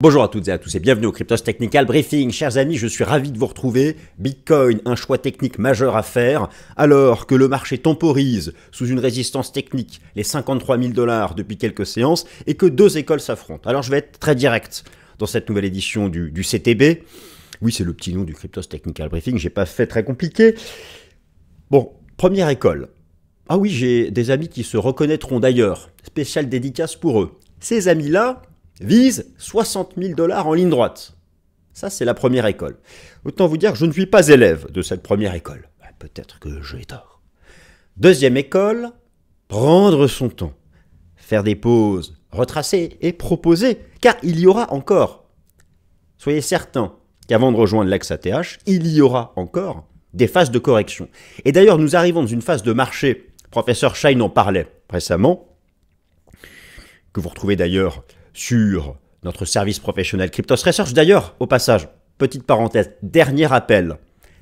Bonjour à toutes et à tous et bienvenue au Cryptos Technical Briefing. Chers amis, je suis ravi de vous retrouver. Bitcoin, un choix technique majeur à faire. Alors que le marché temporise sous une résistance technique les 53 000 dollars depuis quelques séances et que deux écoles s'affrontent. Alors je vais être très direct dans cette nouvelle édition du, CTB. Oui, c'est le petit nom du Cryptos Technical Briefing, j'ai pas fait très compliqué. Bon, première école. Ah oui, j'ai des amis qui se reconnaîtront d'ailleurs. Spécial dédicace pour eux. Ces amis-là, vise 60 000 dollars en ligne droite. Ça, c'est la première école. Autant vous dire que je ne suis pas élève de cette première école. Bah, peut-être que j'ai tort. Deuxième école, prendre son temps. Faire des pauses, retracer et proposer, car il y aura encore. Soyez certain qu'avant de rejoindre l'axe il y aura encore des phases de correction. Et d'ailleurs, nous arrivons dans une phase de marché. Professeur Schein en parlait récemment, que vous retrouvez d'ailleurs sur notre service professionnel Cryptos Research. D'ailleurs, au passage, petite parenthèse, dernier appel.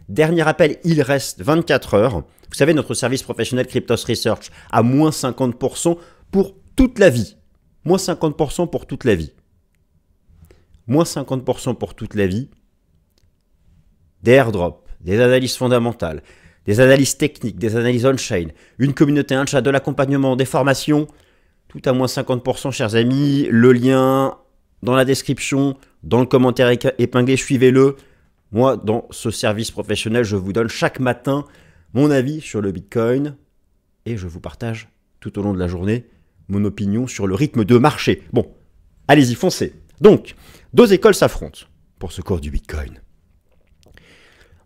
Dernier appel, il reste 24 heures. Vous savez, notre service professionnel Cryptos Research à moins 50% pour toute la vie. Moins 50% pour toute la vie. Moins 50% pour toute la vie. Des airdrops, des analyses fondamentales, des analyses techniques, des analyses on-chain, une communauté un chat, de l'accompagnement, des formations, à moins 50%, chers amis. Le lien dans la description, dans le commentaire épinglé, suivez-le. Moi, dans ce service professionnel, je vous donne chaque matin mon avis sur le Bitcoin et je vous partage tout au long de la journée mon opinion sur le rythme de marché. Bon, allez-y, foncez. Donc, deux écoles s'affrontent pour ce cours du Bitcoin.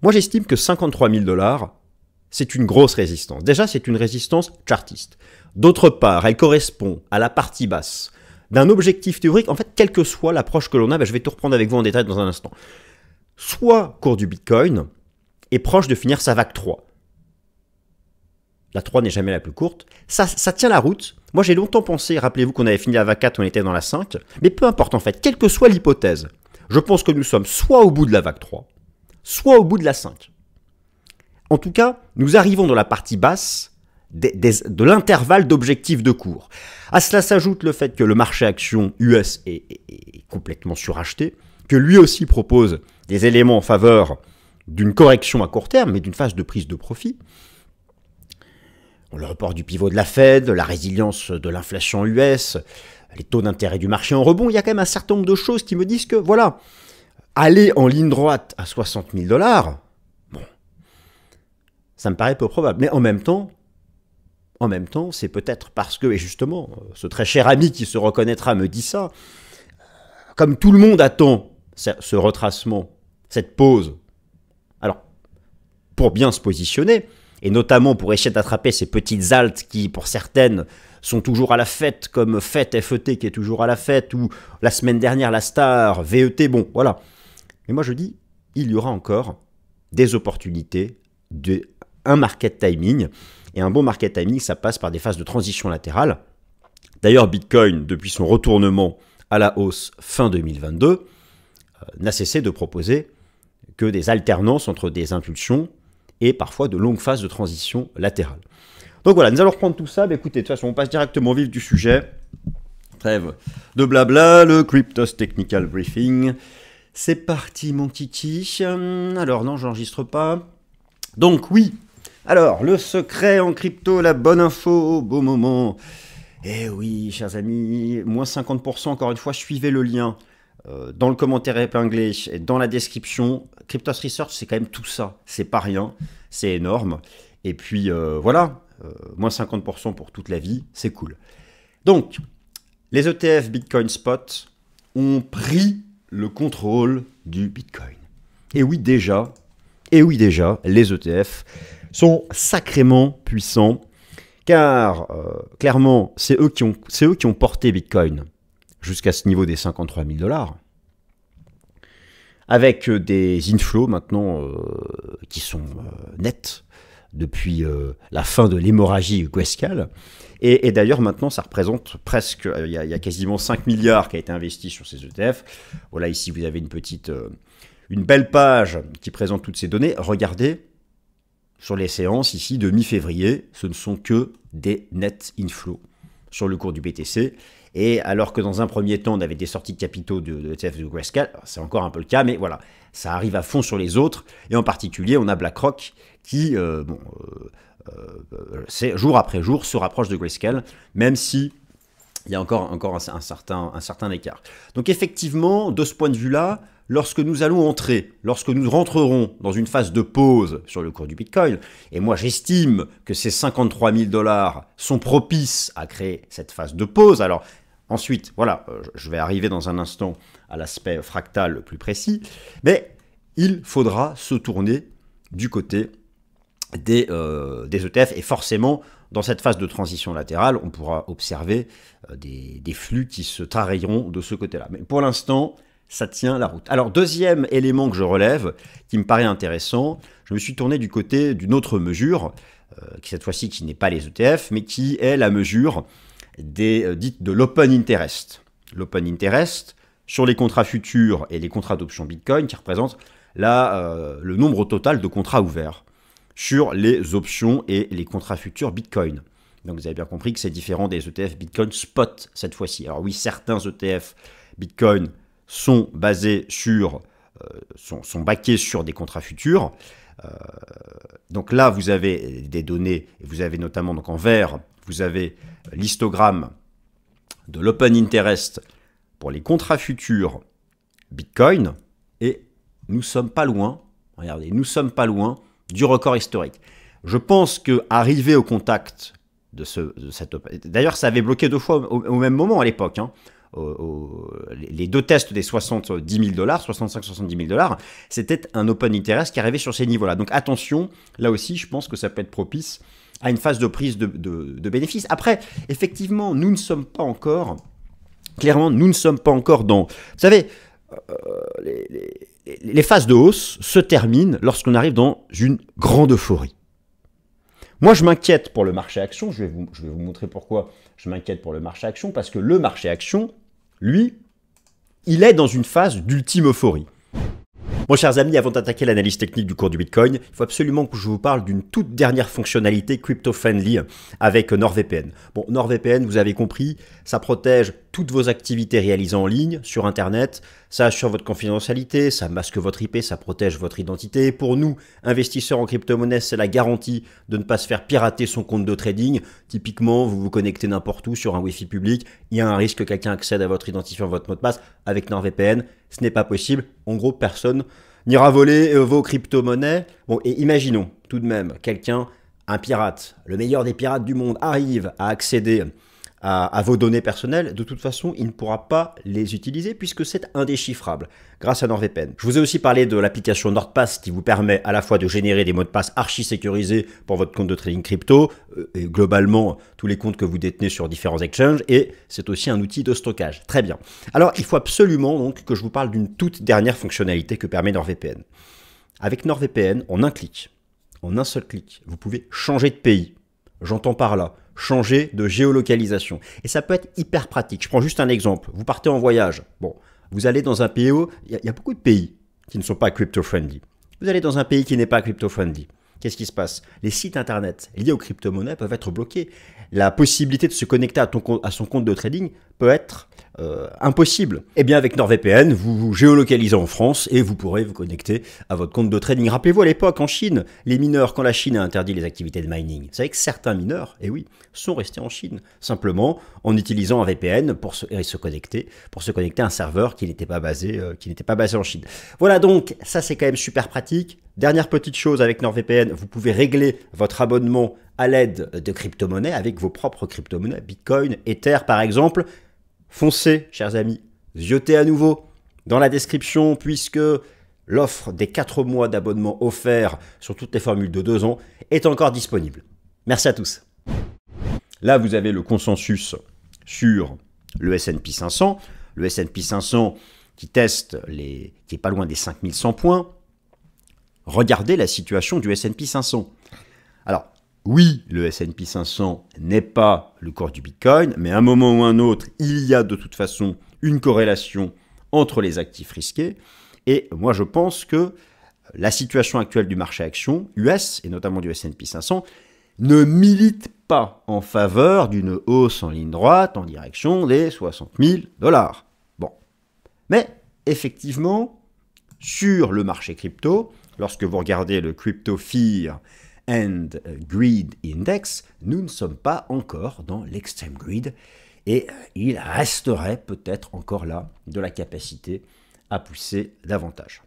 Moi, j'estime que 53 000 dollars, c'est une grosse résistance. Déjà, c'est une résistance chartiste. D'autre part, elle correspond à la partie basse d'un objectif théorique, en fait, quelle que soit l'approche que l'on a, ben, je vais tout reprendre avec vous en détail dans un instant. Soit cours du Bitcoin est proche de finir sa vague 3. La 3 n'est jamais la plus courte. Ça, ça tient la route. Moi, j'ai longtemps pensé, rappelez-vous qu'on avait fini la vague 4, on était dans la 5. Mais peu importe, en fait, quelle que soit l'hypothèse, je pense que nous sommes soit au bout de la vague 3, soit au bout de la 5. En tout cas, nous arrivons dans la partie basse de l'intervalle d'objectifs de cours. À cela s'ajoute le fait que le marché action US est, complètement suracheté, que lui aussi propose des éléments en faveur d'une correction à court terme, mais d'une phase de prise de profit. Le report du pivot de la Fed, la résilience de l'inflation US, les taux d'intérêt du marché en rebond, il y a quand même un certain nombre de choses qui me disent que, voilà, aller en ligne droite à 60 000 dollars, ça me paraît peu probable. Mais en même temps, en même temps, c'est peut-être parce que, et justement, ce très cher ami qui se reconnaîtra me dit ça, comme tout le monde attend ce retracement, cette pause, alors, pour bien se positionner, et notamment pour essayer d'attraper ces petites altes qui, pour certaines, sont toujours à la fête, comme Fête FET qui est toujours à la fête, ou la semaine dernière la Star, VET, bon, voilà. Mais moi je dis, il y aura encore des opportunités de un market timing. Et un bon market timing, ça passe par des phases de transition latérale. D'ailleurs, Bitcoin, depuis son retournement à la hausse fin 2022, euh, n'a cessé de proposer que des alternances entre des impulsions et parfois de longues phases de transition latérale. Donc voilà, nous allons reprendre tout ça. Mais écoutez, de toute façon, on passe directement au vif du sujet. Trêve de blabla, le Cryptos Technical Briefing. C'est parti, mon kiki. Hum, alors non, j'enregistre pas. Donc oui, alors, le secret en crypto, la bonne info beau moment. Eh oui, chers amis, moins 50%, encore une fois, suivez le lien euh, dans le commentaire épinglé et dans la description. Cryptos Research, c'est quand même tout ça. C'est pas rien, c'est énorme. Et puis euh, voilà, euh, moins 50% pour toute la vie, c'est cool. Donc, les ETF Bitcoin Spot ont pris le contrôle du Bitcoin. Et oui, déjà, et oui, déjà, les ETF sont sacrément puissants, car euh, clairement, c'est eux, qui ont, c'est eux qui ont porté Bitcoin jusqu'à ce niveau des 53 000 dollars, avec euh, des inflows maintenant euh, qui sont nets depuis la fin de l'hémorragie guescale. Et, d'ailleurs, maintenant, ça représente presque, il y, a quasiment 5 milliards qui a été investi sur ces ETF. Voilà, ici, vous avez une petite, une belle page qui présente toutes ces données. Regardez, sur les séances ici de mi-février, ce ne sont que des net inflows sur le cours du BTC. Et alors que dans un premier temps, on avait des sorties de capitaux de, de e Grayscale, c'est encore un peu le cas, mais voilà, ça arrive à fond sur les autres. Et en particulier, on a BlackRock qui, euh, euh, euh, jour après jour, se rapproche de Grayscale, même si il y a encore, encore un, certain, écart. Donc effectivement, de ce point de vue-là, lorsque nous allons entrer, lorsque nous rentrerons dans une phase de pause sur le cours du Bitcoin, et moi j'estime que ces 53 000 dollars sont propices à créer cette phase de pause, alors ensuite, voilà, euh, je vais arriver dans un instant à l'aspect fractal le plus précis, mais il faudra se tourner du côté des, euh, des ETF et forcément dans cette phase de transition latérale, on pourra observer euh, des, flux qui se travailleront de ce côté-là. Mais pour l'instant, ça tient la route. Alors, deuxième élément que je relève, qui me paraît intéressant, je me suis tourné du côté d'une autre mesure, euh, qui cette fois-ci qui n'est pas les ETF, mais qui est la mesure des, euh, dite de l'open interest. L'open interest sur les contrats futurs et les contrats d'option Bitcoin, qui représentent là, le nombre total de contrats ouverts sur les options et les contrats futurs Bitcoin. Donc vous avez bien compris que c'est différent des ETF Bitcoin spot cette fois-ci. Alors oui, certains ETF Bitcoin sont basés sur, euh, sont, baqués sur des contrats futurs. Euh, donc là, vous avez des données, vous avez notamment donc en vert, vous avez l'histogramme de l'open interest pour les contrats futurs Bitcoin, et nous sommes pas loin, regardez, nous sommes pas loin du record historique. Je pense que arriver au contact de, ce, cette... D'ailleurs, ça avait bloqué deux fois au, même moment à l'époque. Hein. les deux tests des 70 000 dollars, 65-70 000 dollars, c'était un open interest qui arrivait sur ces niveaux-là. Donc attention, là aussi, je pense que ça peut être propice à une phase de prise de, de bénéfices. Après, effectivement, nous ne sommes pas encore, clairement, nous ne sommes pas encore dans... Vous savez, euh, les, phases de hausse se terminent lorsqu'on arrive dans une grande euphorie. Moi, je m'inquiète pour le marché action. Je vais, vous, je vais vous montrer pourquoi je m'inquiète pour le marché action. Parce que le marché action, lui, il est dans une phase d'ultime euphorie. Mon chers amis, avant d'attaquer l'analyse technique du cours du Bitcoin, il faut absolument que je vous parle d'une toute dernière fonctionnalité crypto-friendly avec NordVPN. Bon, NordVPN, vous avez compris, ça protège toutes vos activités réalisées en ligne, sur Internet. Ça assure votre confidentialité, ça masque votre IP, ça protège votre identité. Pour nous, investisseurs en crypto-monnaie, c'est la garantie de ne pas se faire pirater son compte de trading. Typiquement, vous vous connectez n'importe où sur un Wi-Fi public, il y a un risque que quelqu'un accède à votre identifiant, votre mot de passe. Avec NordVPN, ce n'est pas possible. En gros, personne n'ira voler euh, vos crypto-monnaies. Bon, et imaginons tout de même quelqu'un, un pirate, le meilleur des pirates du monde, arrive à accéder à, vos données personnelles, de toute façon, il ne pourra pas les utiliser puisque c'est indéchiffrable grâce à NordVPN. Je vous ai aussi parlé de l'application NordPass qui vous permet à la fois de générer des mots de passe archi sécurisés pour votre compte de trading crypto euh, et globalement tous les comptes que vous détenez sur différents exchanges et c'est aussi un outil de stockage. Très bien. Alors, il faut absolument donc que je vous parle d'une toute dernière fonctionnalité que permet NordVPN. Avec NordVPN, en un clic, en un seul clic, vous pouvez changer de pays. J'entends par là changer de géolocalisation. Et ça peut être hyper pratique. Je prends juste un exemple. Vous partez en voyage. Bon, vous allez dans un pays où il y, a beaucoup de pays qui ne sont pas crypto-friendly. Vous allez dans un pays qui n'est pas crypto-friendly. Qu'est-ce qui se passe Les sites internet liés aux crypto-monnaies peuvent être bloqués. La possibilité de se connecter à, ton, à son compte de trading peut être euh, impossible. Eh bien, avec NordVPN, vous vous géolocalisez en France et vous pourrez vous connecter à votre compte de trading. Rappelez-vous à l'époque, en Chine, les mineurs, quand la Chine a interdit les activités de mining, vous savez que certains mineurs, et eh oui, sont restés en Chine, simplement en utilisant un VPN pour se, connecter, pour se connecter à un serveur qui n'était pas basé, euh, qui n'était pas basé en Chine. Voilà donc, ça c'est quand même super pratique. Dernière petite chose avec NordVPN, vous pouvez régler votre abonnement à l'aide de crypto-monnaies avec vos propres crypto-monnaies, Bitcoin, Ether par exemple foncez, chers amis, ziotez à nouveau dans la description, puisque l'offre des 4 mois d'abonnement offerts sur toutes les formules de 2 ans est encore disponible. Merci à tous. Là, vous avez le consensus sur le S&P 500, le S&P 500 qui teste les qui est pas loin des 5100 points. Regardez la situation du S&P 500. Alors, oui, le S&P 500 n'est pas le corps du Bitcoin, mais à un moment ou un autre, il y a de toute façon une corrélation entre les actifs risqués. Et moi, je pense que la situation actuelle du marché action US, et notamment du S&P 500, ne milite pas en faveur d'une hausse en ligne droite en direction des 60 000 dollars. Bon. Mais effectivement, sur le marché crypto, lorsque vous regardez le crypto fear and Greed Index, nous ne sommes pas encore dans l'extreme greed et euh, il resterait peut-être encore là de la capacité à pousser davantage.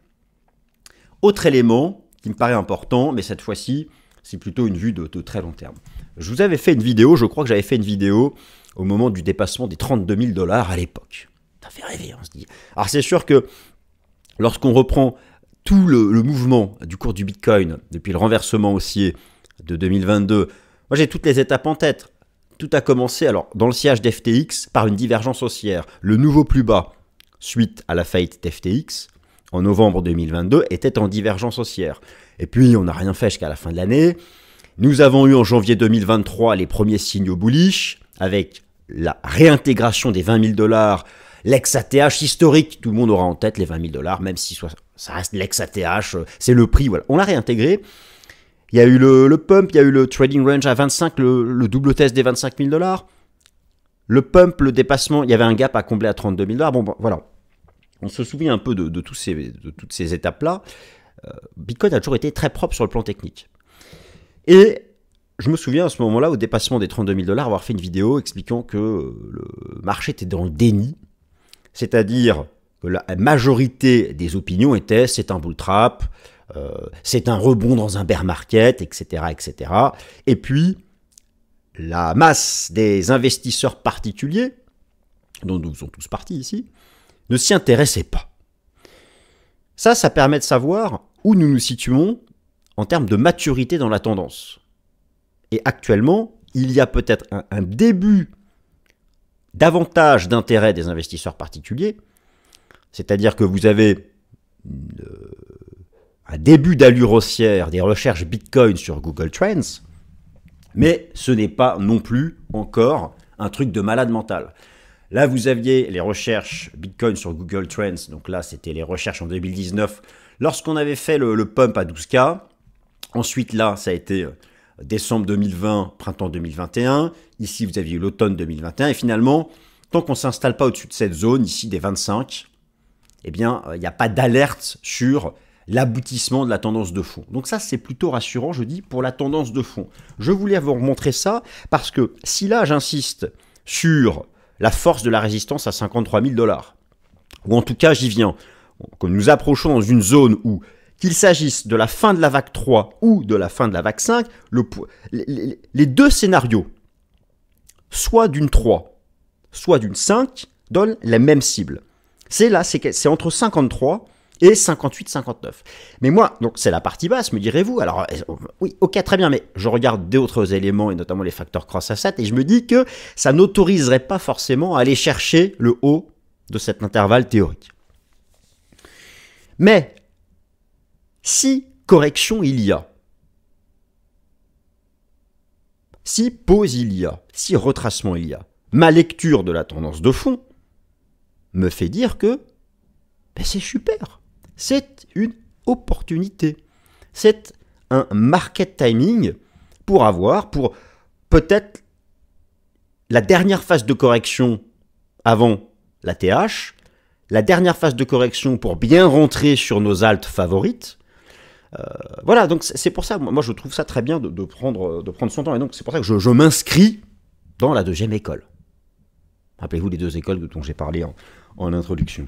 Autre élément qui me paraît important, mais cette fois-ci, c'est plutôt une vue de, de, très long terme. Je vous avais fait une vidéo, je crois que j'avais fait une vidéo au moment du dépassement des 32 000 dollars à l'époque. Ça fait rêver, on se dit. Alors c'est sûr que lorsqu'on reprend tout le, mouvement du cours du Bitcoin depuis le renversement haussier de 2022. Moi, j'ai toutes les étapes en tête. Tout a commencé, alors, dans le siège d'FTX par une divergence haussière. Le nouveau plus bas, suite à la faillite d'FTX, en novembre 2022, était en divergence haussière. Et puis, on n'a rien fait jusqu'à la fin de l'année. Nous avons eu en janvier 2023 les premiers signaux bullish, avec la réintégration des 20 000 dollars l'ex-ATH historique. Tout le monde aura en tête les 20 000 dollars, même si ça reste l'ex-ATH, euh, c'est le prix. Voilà. On l'a réintégré. Il y a eu le, pump, il y a eu le trading range à 25, le, double test des 25 000 dollars. Le pump, le dépassement, il y avait un gap à combler à 32 000 dollars. Bon, voilà. On se souvient un peu de, tous ces, toutes ces étapes-là. Euh, Bitcoin a toujours été très propre sur le plan technique. Et je me souviens à ce moment-là, au dépassement des 32 000 dollars, avoir fait une vidéo expliquant que euh, le marché était dans le déni c'est-à-dire que la majorité des opinions étaient c'est un bull trap, euh, c'est un rebond dans un bear market, etc., etc. Et puis, la masse des investisseurs particuliers, dont nous sommes tous partis ici, ne s'y intéressait pas. Ça, ça permet de savoir où nous nous situons en termes de maturité dans la tendance. Et actuellement, il y a peut-être un, un début davantage d'intérêt des investisseurs particuliers, c'est-à-dire que vous avez euh, un début d'allure haussière des recherches Bitcoin sur Google Trends, mais ce n'est pas non plus encore un truc de malade mental. Là, vous aviez les recherches Bitcoin sur Google Trends, donc là, c'était les recherches en 2019, lorsqu'on avait fait le, le pump à 12K. Ensuite, là, ça a été euh, décembre 2020, printemps 2021. Ici, vous aviez l'automne 2021. Et finalement, tant qu'on ne s'installe pas au-dessus de cette zone, ici des 25, eh bien, il euh, n'y a pas d'alerte sur l'aboutissement de la tendance de fond. Donc ça, c'est plutôt rassurant, je dis, pour la tendance de fond. Je voulais vous montrer ça parce que si là, j'insiste sur la force de la résistance à 53 000 dollars, ou en tout cas, j'y viens, que nous approchons dans une zone où qu'il s'agisse de la fin de la vague 3 ou de la fin de la vague 5, les, deux scénarios, soit d'une 3, soit d'une 5, donnent la même cible. C'est là, c'est entre 53 et 58-59. Mais moi, donc c'est la partie basse, me direz-vous. Alors, euh, oui, ok, très bien, mais je regarde d'autres éléments, et notamment les facteurs cross-asset, et je me dis que ça n'autoriserait pas forcément à aller chercher le haut de cet intervalle théorique. Mais si correction il y a, si pause il y a, si retracement il y a, ma lecture de la tendance de fond me fait dire que ben, c'est super, c'est une opportunité, c'est un market timing pour avoir, pour peut-être la dernière phase de correction avant la TH, la dernière phase de correction pour bien rentrer sur nos altes favorites, euh, voilà, donc c'est pour ça, moi je trouve ça très bien de, prendre, de prendre son temps. Et donc c'est pour ça que je, m'inscris dans la deuxième école. Rappelez-vous les deux écoles dont j'ai parlé en, introduction.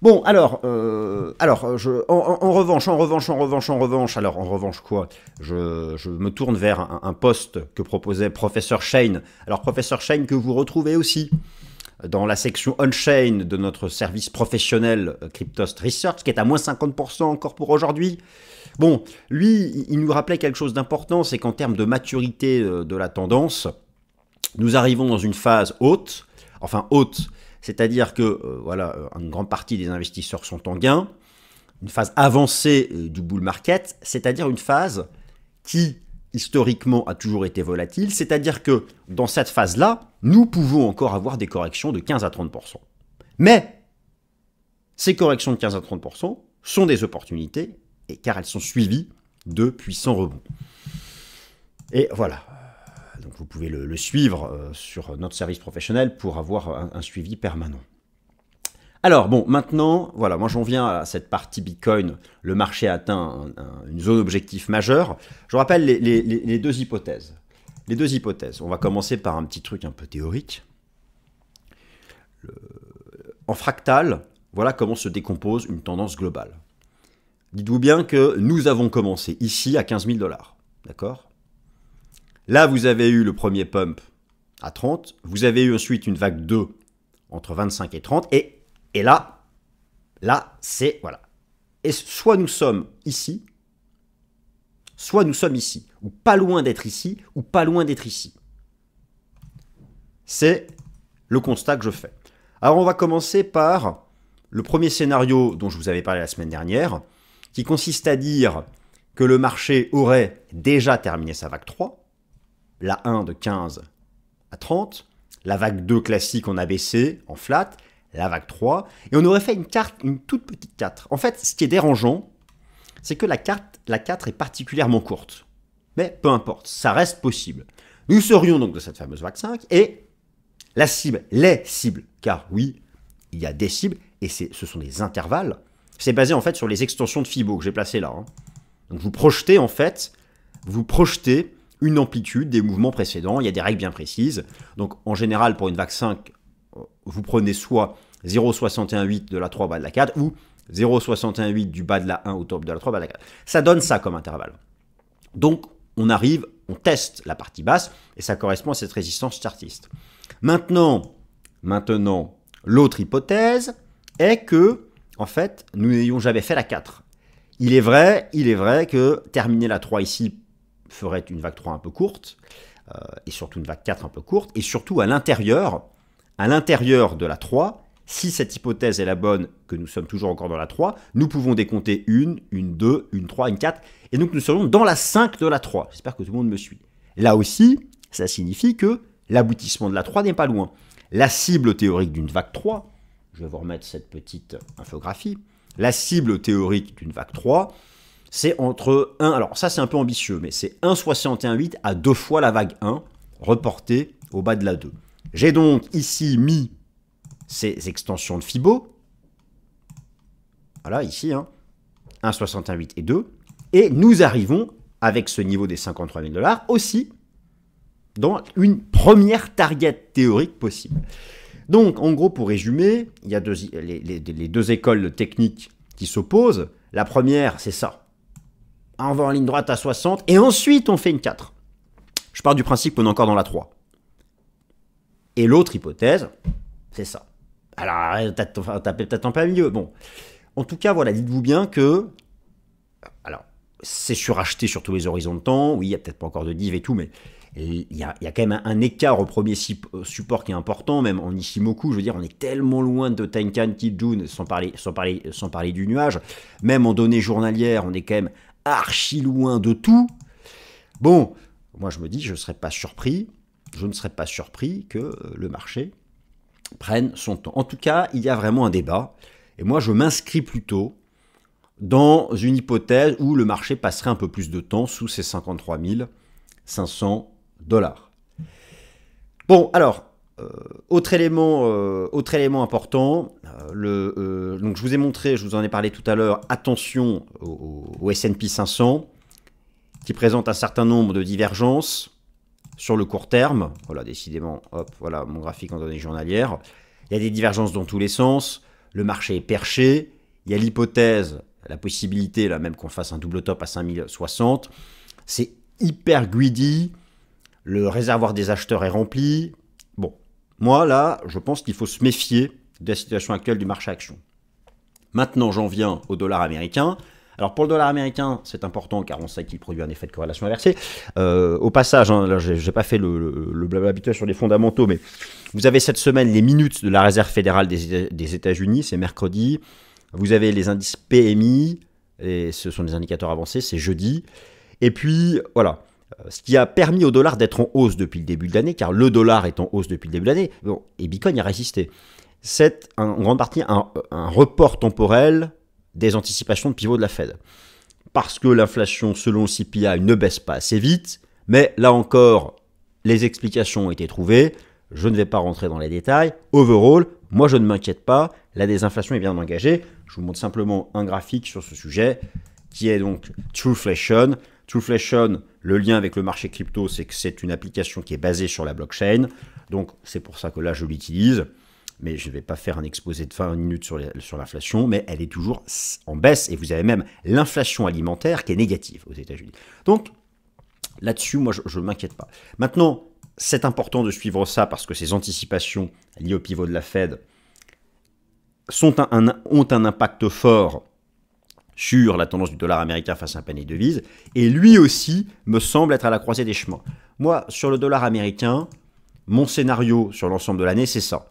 Bon, alors, euh, alors en, revanche, en revanche, en revanche, en revanche, alors en revanche quoi je, me tourne vers un, poste que proposait professeur Shane. Alors professeur Shane que vous retrouvez aussi dans la section on-chain de notre service professionnel euh, Cryptost Research, qui est à moins 50% encore pour aujourd'hui. Bon, lui, il nous rappelait quelque chose d'important, c'est qu'en termes de maturité euh, de la tendance, nous arrivons dans une phase haute, enfin haute, c'est-à-dire que euh, voilà, une grande partie des investisseurs sont en gain, une phase avancée du bull market, c'est-à-dire une phase qui historiquement a toujours été volatile, c'est-à-dire que dans cette phase-là, nous pouvons encore avoir des corrections de 15 à 30%. Mais ces corrections de 15 à 30% sont des opportunités, et car elles sont suivies de puissants rebonds. Et voilà. Donc vous pouvez le, suivre euh, sur notre service professionnel pour avoir un, suivi permanent. Alors bon, maintenant, voilà, moi j'en viens à cette partie Bitcoin. Le marché a atteint une zone objectif majeure. Je rappelle les deux hypothèses les deux hypothèses. On va commencer par un petit truc un peu théorique. En fractal, voilà comment se décompose une tendance globale. Dites-vous bien que nous avons commencé ici à 15 000 dollars. D'accord Là, vous avez eu le premier pump à 30. Vous avez eu ensuite une vague 2 entre 25 et 30. Et, et là, là, c'est. Voilà. Et soit nous sommes ici, Soit nous sommes ici, ou pas loin d'être ici, ou pas loin d'être ici. C'est le constat que je fais. Alors on va commencer par le premier scénario dont je vous avais parlé la semaine dernière, qui consiste à dire que le marché aurait déjà terminé sa vague 3, la 1 de 15 à 30, la vague 2 classique en ABC, en flat, la vague 3, et on aurait fait une carte, une toute petite 4. En fait, ce qui est dérangeant, c'est que la carte la 4 est particulièrement courte. Mais peu importe, ça reste possible. Nous serions donc de cette fameuse vague 5 et la cible, les cibles, car oui, il y a des cibles et ce sont des intervalles. C'est basé en fait sur les extensions de Fibo que j'ai placées là. Hein. Donc vous projetez en fait, vous projetez une amplitude des mouvements précédents, il y a des règles bien précises. Donc en général pour une vague 5, euh, vous prenez soit 0,618 de la 3 bas de la 4 ou 0,618 du bas de la 1 au top de la 3, bas de la 4. Ça donne ça comme intervalle. Donc, on arrive, on teste la partie basse, et ça correspond à cette résistance chartiste. Maintenant, maintenant l'autre hypothèse est que, en fait, nous n'ayons jamais fait la 4. Il est vrai, il est vrai que terminer la 3 ici ferait une vague 3 un peu courte, euh, et surtout une vague 4 un peu courte, et surtout à l'intérieur, à l'intérieur de la 3, si cette hypothèse est la bonne, que nous sommes toujours encore dans la 3, nous pouvons décompter une, une 2, une 3, une 4, et donc nous serons dans la 5 de la 3. J'espère que tout le monde me suit. Là aussi, ça signifie que l'aboutissement de la 3 n'est pas loin. La cible théorique d'une vague 3, je vais vous remettre cette petite infographie, la cible théorique d'une vague 3, c'est entre 1, alors ça c'est un peu ambitieux, mais c'est 1,61,8 à deux fois la vague 1, reportée au bas de la 2. J'ai donc ici mis ces extensions de FIBO. Voilà, ici, hein, 1,618 et 2. Et nous arrivons, avec ce niveau des 53 000 dollars, aussi dans une première target théorique possible. Donc, en gros, pour résumer, il y a les, les deux écoles techniques qui s'opposent. La première, c'est ça. On va en ligne droite à 60 et ensuite on fait une 4. Je pars du principe qu'on est encore dans la 3. Et l'autre hypothèse, c'est ça. Alors, t'as peut-être un peu mieux. Bon. En tout cas, voilà, dites-vous bien que. Alors, c'est suracheté sur tous les horizons de temps. Oui, il n'y a peut-être pas encore de div et tout, mais il y, a, quand même un, écart au premier euh, support qui est important, même en Ishimoku, je veux dire, on est tellement loin de Tenkan Kijun, sans parler, sans, parler, sans parler du nuage, même en données journalières, on est quand même archi loin de tout. Bon, moi je me dis, je ne serais pas surpris, je ne serais pas surpris que le marché Prennent son temps. En tout cas, il y a vraiment un débat. Et moi, je m'inscris plutôt dans une hypothèse où le marché passerait un peu plus de temps sous ces 53 500 dollars. Bon, alors, euh, autre, élément, euh, autre élément important, euh, donc je vous ai montré, je vous en ai parlé tout à l'heure, attention au SP 500, qui présente un certain nombre de divergences. Sur le court terme, voilà, décidément, hop, voilà mon graphique en données journalières. Il y a des divergences dans tous les sens. Le marché est perché. Il y a l'hypothèse, la possibilité, là même qu'on fasse un double top à 5060. C'est hyper greedy. Le réservoir des acheteurs est rempli. Bon, moi là, je pense qu'il faut se méfier de la situation actuelle du marché action. Maintenant, j'en viens au dollar américain. Alors pour le dollar américain, c'est important car on sait qu'il produit un effet de corrélation inversée. Euh, au passage, hein, je n'ai pas fait le, blabla habituel sur les fondamentaux, mais vous avez cette semaine les minutes de la Réserve fédérale des, des États-Unis, c'est mercredi. Vous avez les indices PMI, et ce sont des indicateurs avancés, c'est jeudi. Et puis voilà, euh, ce qui a permis au dollar d'être en hausse depuis le début de l'année, car le dollar est en hausse depuis le début de l'année, bon, et Bitcoin a résisté. C'est en grande partie un, un, report temporel des anticipations de pivot de la Fed. Parce que l'inflation, selon le CPI, ne baisse pas assez vite, mais là encore, les explications ont été trouvées, je ne vais pas rentrer dans les détails. Overall, moi je ne m'inquiète pas, la désinflation est bien engagée. Je vous montre simplement un graphique sur ce sujet qui est donc Trueflation. Trueflation, le lien avec le marché crypto, c'est que c'est une application qui est basée sur la blockchain. Donc c'est pour ça que là je l'utilise mais je ne vais pas faire un exposé de 20 minutes sur, sur l'inflation, mais elle est toujours en baisse, et vous avez même l'inflation alimentaire qui est négative aux États-Unis. Donc, là-dessus, moi, je ne m'inquiète pas. Maintenant, c'est important de suivre ça parce que ces anticipations liées au pivot de la Fed ont un impact fort sur la tendance du dollar américain face à un panier de devises, et lui aussi me semble être à la croisée des chemins. Moi, sur le dollar américain, mon scénario sur l'ensemble de l'année, c'est ça.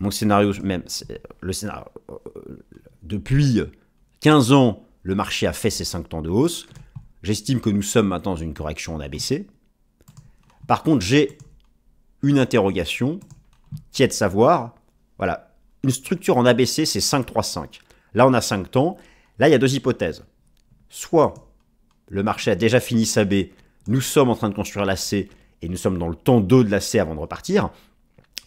Mon scénario, même le scénario, euh, depuis 15 ans, le marché a fait ses 5 temps de hausse. J'estime que nous sommes maintenant dans une correction en ABC. Par contre, j'ai une interrogation qui est de savoir, voilà, une structure en ABC, c'est 5, 3, 5. Là, on a 5 temps. Là, il y a deux hypothèses. Soit le marché a déjà fini sa B, nous sommes en train de construire la C et nous sommes dans le temps d'eau de la C avant de repartir.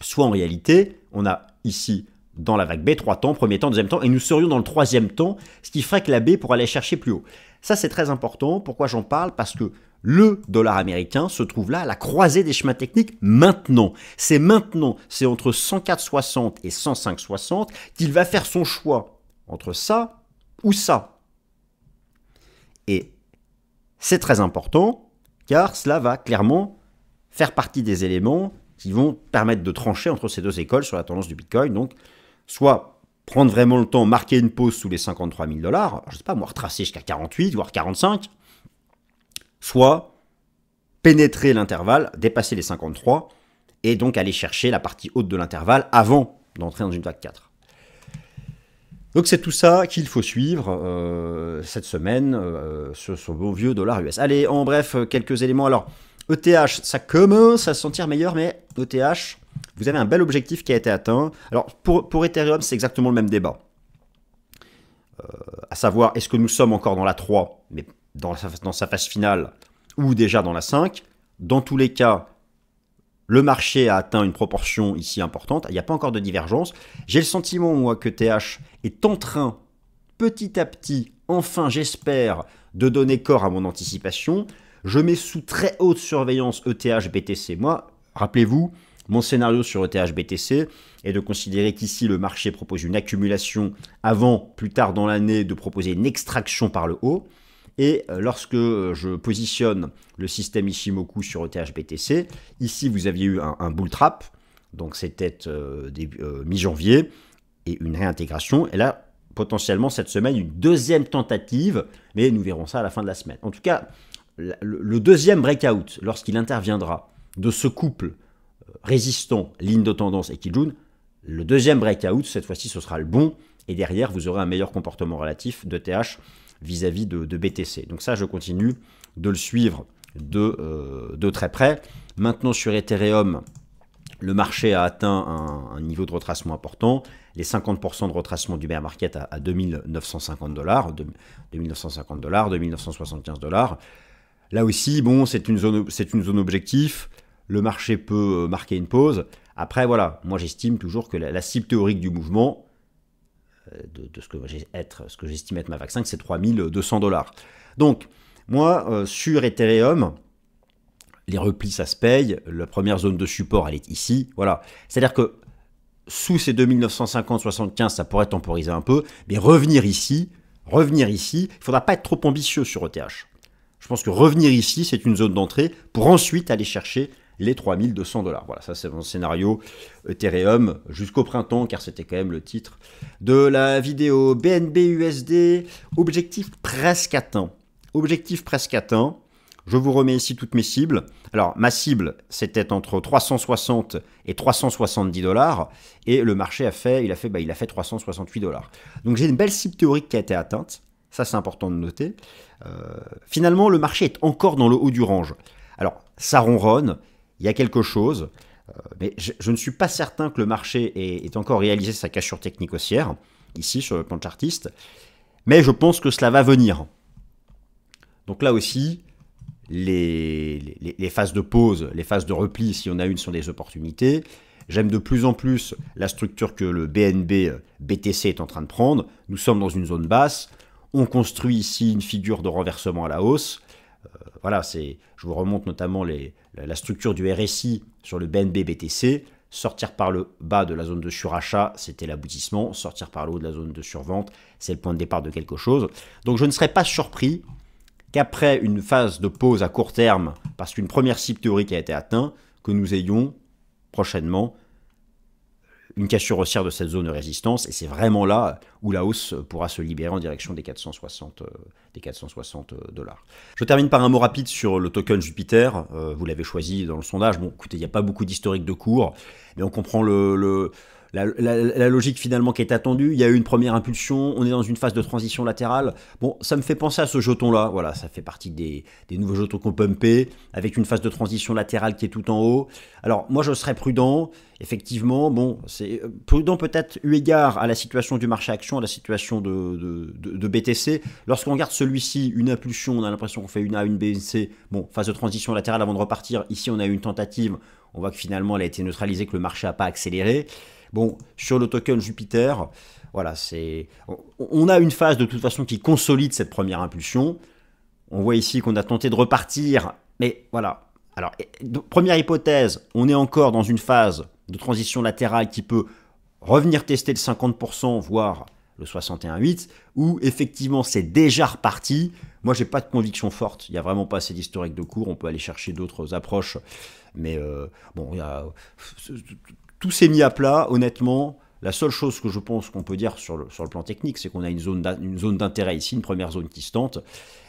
Soit en réalité, on a ici dans la vague B, trois temps, premier temps, deuxième temps, et nous serions dans le troisième temps, ce qui ferait que la B pourrait aller chercher plus haut. Ça, c'est très important. Pourquoi j'en parle Parce que le dollar américain se trouve là à la croisée des chemins techniques maintenant. C'est maintenant, c'est entre 104,60 et 105,60 qu'il va faire son choix entre ça ou ça. Et c'est très important car cela va clairement faire partie des éléments qui vont permettre de trancher entre ces deux écoles sur la tendance du Bitcoin. Donc, soit prendre vraiment le temps, marquer une pause sous les 53 000 dollars, je ne sais pas, moi, retracer jusqu'à 48, voire 45, soit pénétrer l'intervalle, dépasser les 53, et donc aller chercher la partie haute de l'intervalle avant d'entrer dans une vague 4. Donc c'est tout ça qu'il faut suivre euh, cette semaine euh, sur ce beau vieux dollar US. Allez, en bref, euh, quelques éléments. Alors, ETH, ça commence à se sentir meilleur, mais ETH, vous avez un bel objectif qui a été atteint. Alors pour, Ethereum, c'est exactement le même débat. Euh, à savoir, est-ce que nous sommes encore dans la 3, mais dans sa, sa phase finale, ou déjà dans la 5 Dans tous les cas, le marché a atteint une proportion ici importante. Il n'y a pas encore de divergence. J'ai le sentiment, moi, que e TH est en train, petit à petit, enfin, j'espère, de donner corps à mon anticipation. Je mets sous très haute surveillance ETH BTC. Moi, rappelez-vous, mon scénario sur ETH BTC est de considérer qu'ici le marché propose une accumulation avant, plus tard dans l'année, de proposer une extraction par le haut. Et euh, lorsque euh, je positionne le système Ishimoku sur ETH BTC, ici vous aviez eu un, bull trap, donc c'était euh, mi-janvier, et une réintégration. Et là, potentiellement cette semaine, une deuxième tentative, mais nous verrons ça à la fin de la semaine. En tout cas, le deuxième breakout, lorsqu'il interviendra, de ce couple euh, résistant, ligne de tendance et Kijun, le deuxième breakout, cette fois-ci, ce sera le bon, et derrière, vous aurez un meilleur comportement relatif de TH vis-à-vis de, BTC. Donc ça, je continue de le suivre euh, de, très près. Maintenant, sur Ethereum, le marché a atteint un, niveau de retracement important, les 50% de retracement du bear market à, à 2950 dollars, 2950 dollars, 2975 dollars. Là aussi, bon, c'est une zone, c'est une zone objectif. Le marché peut euh, marquer une pause. Après, voilà, moi j'estime toujours que la, cible théorique du mouvement, euh, de, ce que être, ce que j'estime être ma vaccin, c'est 3200 dollars. Donc, moi, euh, sur Ethereum, les replis, ça se paye. La première zone de support, elle est ici. Voilà. C'est-à-dire que sous ces 2950-75, ça pourrait temporiser un peu, mais revenir ici, revenir ici, il ne faudra pas être trop ambitieux sur ETH. Je pense que revenir ici, c'est une zone d'entrée pour ensuite aller chercher les 3200 dollars. Voilà, ça c'est mon scénario euh, Ethereum jusqu'au printemps, car c'était quand même le titre de la vidéo. BNB USD, objectif presque atteint. Objectif presque atteint. Je vous remets ici toutes mes cibles. Alors, ma cible, c'était entre 360 et 370 dollars. Et le marché a fait, il a fait, bah, il a fait 368 dollars. Donc, j'ai une belle cible théorique qui a été atteinte. Ça, c'est important de noter. Euh, finalement, le marché est encore dans le haut du range. Alors, ça ronronne, il y a quelque chose, euh, mais je, ne suis pas certain que le marché ait, encore réalisé sa cassure technique haussière, ici sur le plan chartiste, mais je pense que cela va venir. Donc là aussi, les, les, phases de pause, les phases de repli, si on a une, sont des opportunités. J'aime de plus en plus la structure que le BNB BTC est en train de prendre. Nous sommes dans une zone basse. On construit ici une figure de renversement à la hausse. Euh, voilà, c'est, je vous remonte notamment la structure du RSI sur le BNB-BTC. Sortir par le bas de la zone de surachat, c'était l'aboutissement. Sortir par le haut de la zone de survente, c'est le point de départ de quelque chose. Donc je ne serais pas surpris qu'après une phase de pause à court terme, parce qu'une première cible théorique a été atteinte, que nous ayons prochainement une cassure haussière de cette zone de résistance, et c'est vraiment là où la hausse pourra se libérer en direction des 460, euh, des 460 euh, dollars. Je termine par un mot rapide sur le token Jupiter. Euh, vous l'avez choisi dans le sondage. Bon, écoutez, il n'y a pas beaucoup d'historique de cours, mais on comprend le la, logique finalement qui est attendue. Il y a eu une première impulsion, on est dans une phase de transition latérale. Bon, ça me fait penser à ce jeton-là. Voilà, ça fait partie des, nouveaux jetons qu'on pumpait, avec une phase de transition latérale qui est tout en haut. Alors, moi, je serais prudent. Effectivement, bon, c'est euh, prudent peut-être eu égard à la situation du marché action, à la situation de, BTC. Lorsqu'on regarde celui-ci, une impulsion, on a l'impression qu'on fait une A, une B, une C. Bon, phase de transition latérale avant de repartir. Ici, on a eu une tentative. On voit que finalement, elle a été neutralisée, que le marché n'a pas accéléré. Bon, sur le token Jupiter, voilà, c'est on a une phase de toute façon qui consolide cette première impulsion. On voit ici qu'on a tenté de repartir, mais voilà. Alors, première hypothèse, on est encore dans une phase de transition latérale qui peut revenir tester le 50%, voire le 61,8, où effectivement c'est déjà reparti. Moi, j'ai pas de conviction forte. Il n'y a vraiment pas assez d'historique de cours. On peut aller chercher d'autres approches. Mais euh, bon, il y a tout s'est mis à plat, honnêtement. La seule chose que je pense qu'on peut dire sur le, sur le plan technique, c'est qu'on a une zone d'intérêt ici, une première zone qui se tente.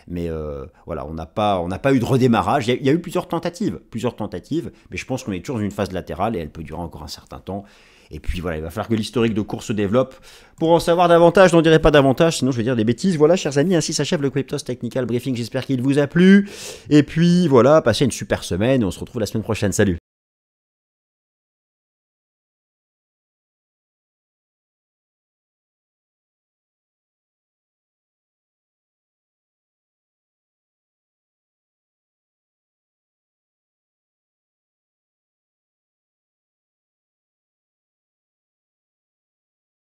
Mais euh, voilà, on n'a pas, pas, eu de redémarrage. Il y, a, eu plusieurs tentatives, plusieurs tentatives, mais je pense qu'on est toujours dans une phase latérale et elle peut durer encore un certain temps. Et puis voilà, il va falloir que l'historique de course se développe. Pour en savoir davantage, n'en dirai pas davantage, sinon je vais dire des bêtises. Voilà, chers amis, ainsi s'achève le Cryptos Technical Briefing. J'espère qu'il vous a plu. Et puis voilà, passez une super semaine et on se retrouve la semaine prochaine. Salut